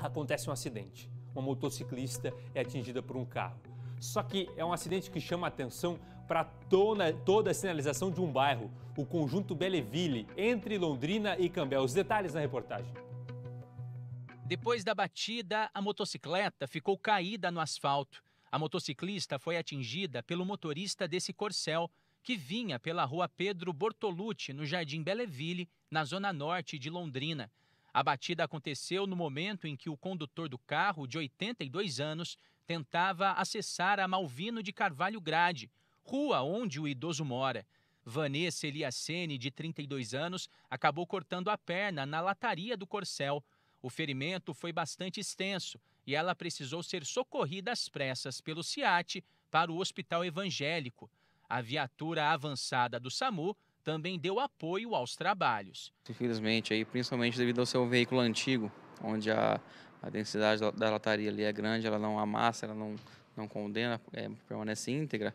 acontece um acidente. Uma motociclista é atingida por um carro. Só que é um acidente que chama a atenção para toda, a sinalização de um bairro, o conjunto Belleville, entre Londrina e Cambé. Os detalhes na reportagem. Depois da batida, a motocicleta ficou caída no asfalto. A motociclista foi atingida pelo motorista desse corcel, que vinha pela rua Pedro Bortolucci, no Jardim Belleville, na zona norte de Londrina. A batida aconteceu no momento em que o condutor do carro, de 82 anos, tentava acessar a Malvino de Carvalho Grade, rua onde o idoso mora. Vanessa Eliassene, de 32 anos, acabou cortando a perna na lataria do corcel. O ferimento foi bastante extenso e ela precisou ser socorrida às pressas pelo CIAT para o Hospital Evangélico. A viatura avançada do SAMU também deu apoio aos trabalhos. Infelizmente, aí, principalmente devido ao seu veículo antigo, onde a, a densidade da lataria ali é grande, ela não amassa, ela não, não condena, é, permanece íntegra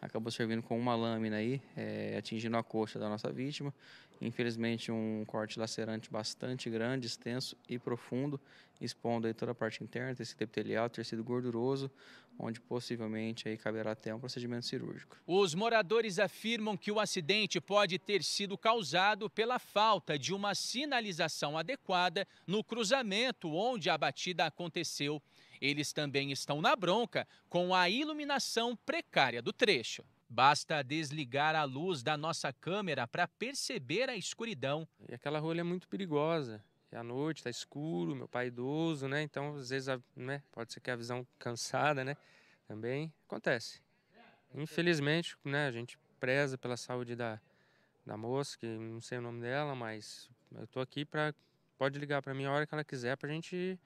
acabou servindo com uma lâmina aí, é, atingindo a coxa da nossa vítima. Infelizmente, um corte lacerante bastante grande, extenso e profundo, expondo aí toda a parte interna, tecido epitelial, tecido gorduroso, onde possivelmente aí caberá até um procedimento cirúrgico. Os moradores afirmam que o acidente pode ter sido causado pela falta de uma sinalização adequada no cruzamento onde a batida aconteceu. Eles também estão na bronca com a iluminação precária do trecho. Basta desligar a luz da nossa câmera para perceber a escuridão. E aquela rua é muito perigosa. É à noite, está escuro, meu pai é idoso, né? Então, às vezes, né? pode ser que a visão cansada, né? Também acontece. Infelizmente, né? A gente preza pela saúde da, da moça, que não sei o nome dela, mas eu estou aqui para pode ligar para mim a hora que ela quiser para a gente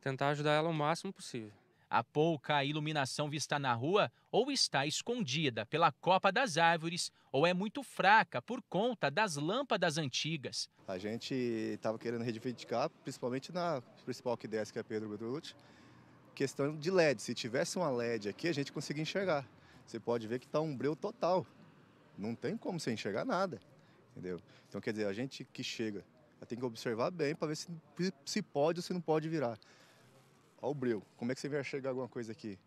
tentar ajudar ela o máximo possível. A pouca iluminação vista na rua ou está escondida pela copa das árvores ou é muito fraca por conta das lâmpadas antigas. A gente estava querendo reivindicar, principalmente na principal que desce, que é Pedro Bedrucci, questão de LED. Se tivesse uma LED aqui, a gente conseguia enxergar. Você pode ver que está um breu total. Não tem como você enxergar nada, entendeu? Então, quer dizer, a gente que chega, tem que observar bem para ver se, se pode ou se não pode virar. Olha o breu, como é que você vai enxergar alguma coisa aqui?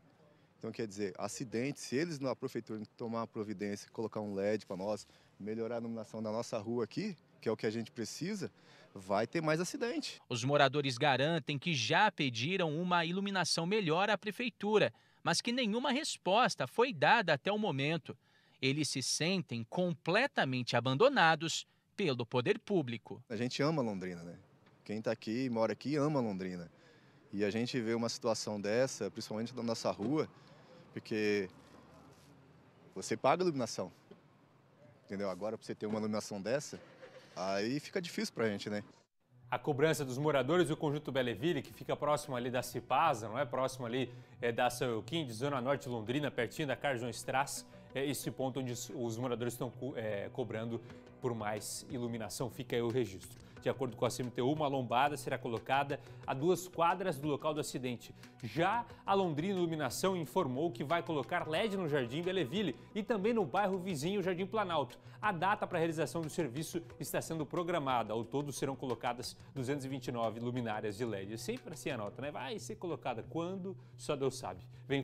Então, quer dizer, acidente, se eles na prefeitura tomar uma providência, colocar um LED para nós, melhorar a iluminação da nossa rua aqui, que é o que a gente precisa, vai ter mais acidente. Os moradores garantem que já pediram uma iluminação melhor à prefeitura, mas que nenhuma resposta foi dada até o momento. Eles se sentem completamente abandonados pelo poder público. A gente ama Londrina, né? Quem está aqui e mora aqui ama Londrina. E a gente vê uma situação dessa, principalmente na nossa rua, porque você paga iluminação. Entendeu? Agora, para você ter uma iluminação dessa, aí fica difícil para a gente, né? A cobrança dos moradores do conjunto Belleville, que fica próximo ali da Cipasa, não é? Próximo ali é, da São Euquim, de Zona Norte de Londrina, pertinho da Carjão Strass, é esse ponto onde os moradores estão é, cobrando por mais iluminação. Fica aí o registro de acordo com a CMTU, uma lombada será colocada a duas quadras do local do acidente. Já a Londrina Iluminação informou que vai colocar LED no Jardim Belleville e também no bairro vizinho Jardim Planalto. A data para a realização do serviço está sendo programada. Ao todo serão colocadas 229 luminárias de LED. Sempre assim a nota, né? Vai ser colocada quando, só Deus sabe. Vem